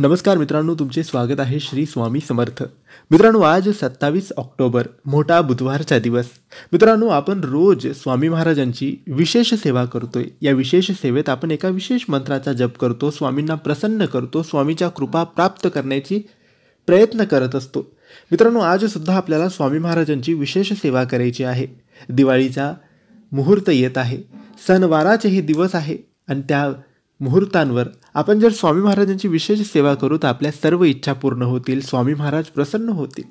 नमस्कार मित्रांनो तुमचे स्वागत आहे श्री स्वामी समर्थ मित्रांनो आज सत्तावीस ऑक्टोबर मोठा बुधवारचा दिवस मित्रांनो आपण रोज स्वामी महाराजांची विशेष सेवा करतोय या विशेष सेवेत आपण एका विशेष मंत्राचा जप करतो स्वामींना प्रसन्न करतो स्वामीच्या कृपा प्राप्त करण्याची प्रयत्न करत असतो मित्रांनो आज सुद्धा आपल्याला स्वामी महाराजांची विशेष सेवा करायची आहे दिवाळीचा मुहूर्त येत आहे सणवाराचे हे दिवस आहे आणि त्या मुहूर्तांवर आपण जर स्वामी महाराजांची विशेष सेवा करू तर आपल्या सर्व इच्छा पूर्ण होतील स्वामी महाराज प्रसन्न होतील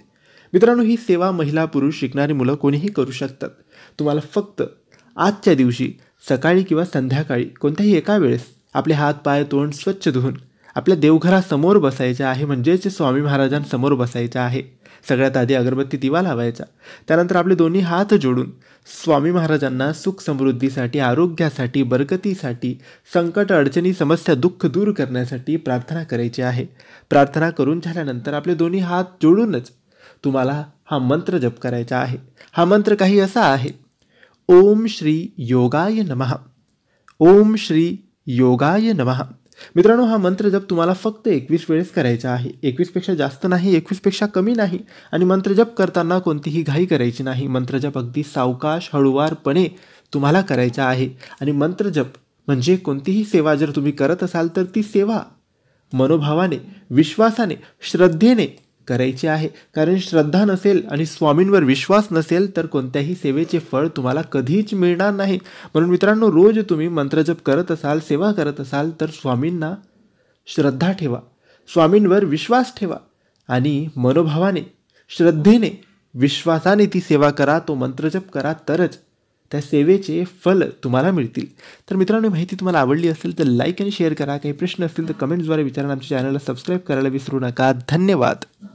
मित्रांनो ही सेवा महिला पुरुष शिकणारी मुलं कोणीही करू शकतात तुम्हाला फक्त आजच्या दिवशी सकाळी किंवा संध्याकाळी कोणत्याही एका वेळेस आपले हात पाय तोंड स्वच्छ धुवून आपल्या देवघरासमोर बसायचे आहे म्हणजेच स्वामी महाराजांसमोर बसायचं आहे सगळ्यात आधी अगरबत्ती दिवा लावायचा त्यानंतर आपले दोन्ही हात जोडून स्वामी महाराजांना सुख समृद्धीसाठी आरोग्यासाठी बरकतीसाठी संकट अडचणी समस्या दुःख दूर करण्यासाठी प्रार्थना करायची आहे प्रार्थना करून झाल्यानंतर आपले दोन्ही हात जोडूनच तुम्हाला हा मंत्र जप करायचा आहे हा मंत्र काही असा आहे ओम श्री योगाय नमः ओम श्री योगाय नमः मित्रांनो हा मंत्र जप तुम्हाला फक्त एकवीस वेळेस करायचा आहे एकवीसपेक्षा जास्त नाही एकवीसपेक्षा कमी नाही आणि मंत्रजप करताना कोणतीही घाई करायची नाही मंत्रजप अगदी सावकाश हळुवारपणे तुम्हाला करायचा आहे आणि मंत्रजप म्हणजे कोणतीही सेवा जर तुम्ही करत असाल तर ती सेवा मनोभावाने विश्वासाने श्रद्धेने करायची आहे कारण श्रद्धा नसेल आणि स्वामींवर विश्वास नसेल तर कोणत्याही सेवेचे फळ तुम्हाला कधीच मिळणार नाही म्हणून मित्रांनो रोज तुम्ही मंत्रजप करत असाल सेवा करत असाल तर स्वामींना श्रद्धा ठेवा स्वामींवर विश्वास ठेवा आणि मनोभावाने श्रद्धेने विश्वासाने ती सेवा करा तो मंत्रजप करा तरच त्या सेवेचे फल तुम्हाला मिळतील तर मित्रांनो माहिती तुम्हाला आवडली असेल तर लाईक आणि शेअर करा काही प्रश्न असतील तर कमेंट्सद्वारे विचारा आमच्या चॅनलला सबस्क्राईब करायला विसरू नका धन्यवाद